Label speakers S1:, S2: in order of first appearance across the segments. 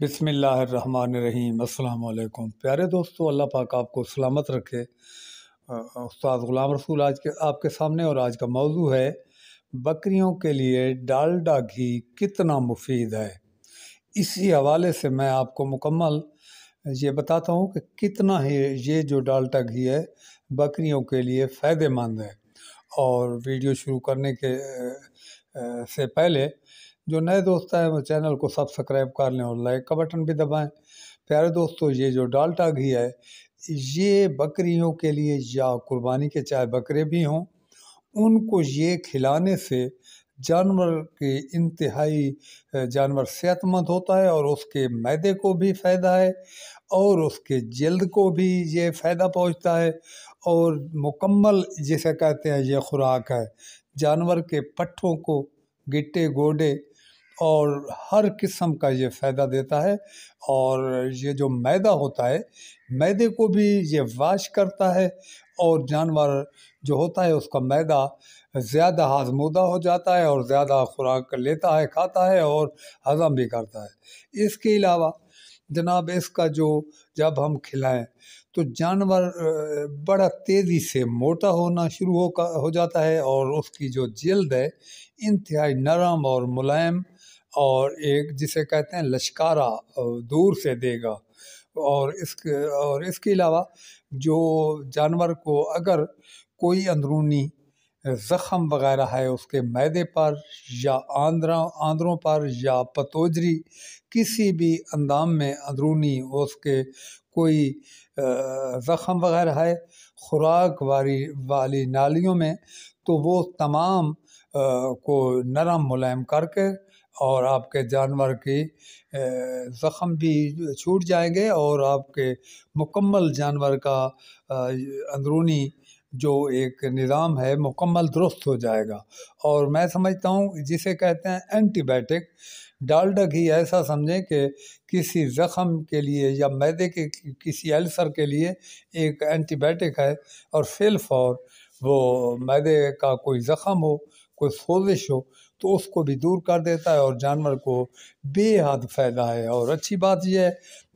S1: बिसमीम् अल्लाम प्यारे दोस्तों अल्लाह पाक आपको सलामत रखे उस्ताद ग़ुलाम रसूल आज के आपके सामने और आज का मौजू है बकरियों के लिए डालडा घी कितना मुफीद है इसी हवाले से मैं आपको मुकम्मल ये बताता हूँ कि कितना है ये जो डालडा घी है बकरियों के लिए फ़ायदेमंद है और वीडियो शुरू करने के से पहले जो नए दोस्त आए वो चैनल को सब्सक्राइब कर लें और लाइक का बटन भी दबाएं प्यारे दोस्तों ये जो डालटा घी है ये बकरियों के लिए या कुर्बानी के चाहे बकरे भी हों उनको ये खिलाने से जानवर के इंतहाई जानवर सेहतमंद होता है और उसके मैदे को भी फ़ायदा है और उसके जल्द को भी ये फ़ायदा पहुंचता है और मुकम्मल जिसे कहते हैं ये खुराक है जानवर के पट्ठों को गिट्टे गोडे और हर किस्म का ये फ़ायदा देता है और ये जो मैदा होता है मैदे को भी ये वाश करता है और जानवर जो होता है उसका मैदा ज़्यादा हाजमुदा हो जाता है और ज़्यादा खुराक लेता है खाता है और हज़म भी करता है इसके अलावा जनाब इसका जो जब हम खिलाएं तो जानवर बड़ा तेज़ी से मोटा होना शुरू हो का हो जाता है और उसकी जो जल्द है इंतहाई नरम और मुलायम और एक जिसे कहते हैं लश्कारा दूर से देगा और इसके और इसके अलावा जो जानवर को अगर कोई अंदरूनी ज़ख़म वगैरह है उसके मैदे पर या आंद्रा आंद्रों पर या पतोजरी किसी भी अंदाम में अंदरूनी उसके कोई ज़ख़म वगैरह है खुराक वाली वाली नालियों में तो वो तमाम को नरम मुलायम करके और आपके जानवर के ज़ख़म भी छूट जाएंगे और आपके मुकम्मल जानवर का अंदरूनी जो एक निज़ाम है मुकम्मल दुरुस्त हो जाएगा और मैं समझता हूँ जिसे कहते हैं एंटीबायोटिक डालडक ही ऐसा समझें कि किसी ज़ख़म के लिए या मैदे के किसी अल्सर के लिए एक एंटीबायोटिक है और फिल फॉर वो मैदे का कोई ज़ख़म हो कोई सोजिश हो तो उसको भी दूर कर देता है और जानवर को बेहद फ़ायदा है और अच्छी बात यह है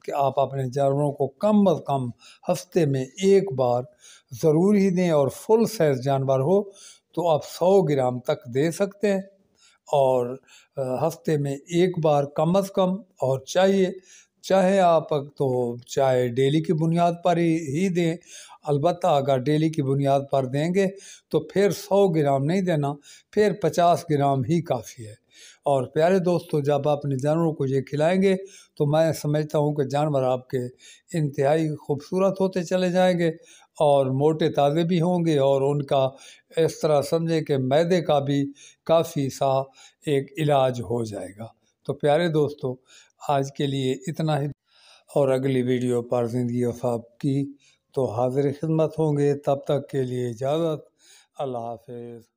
S1: कि आप अपने जानवरों को कम अज़ कम हफ्ते में एक बार ज़रूर ही दें और फुल साइज जानवर हो तो आप 100 ग्राम तक दे सकते हैं और हफ्ते में एक बार कम अज़ कम और चाहिए चाहे आप तो चाहे डेली की बुनियाद पर ही, ही दें अलबत् अगर डेली की बुनियाद पर देंगे तो फिर सौ ग्राम नहीं देना फिर पचास ग्राम ही काफ़ी है और प्यारे दोस्तों जब आप अपने जानवरों को ये खिलाएंगे तो मैं समझता हूँ कि जानवर आपके इंतहाई खूबसूरत होते चले जाएंगे और मोटे ताज़े भी होंगे और उनका इस तरह समझें कि मैदे का भी काफ़ी सा एक इलाज हो जाएगा तो प्यारे दोस्तों आज के लिए इतना ही और अगली वीडियो पर ज़िंदगी वफाब की तो हाजिर खिदमत होंगे तब तक के लिए इजाज़त अल्लाह हाफिज़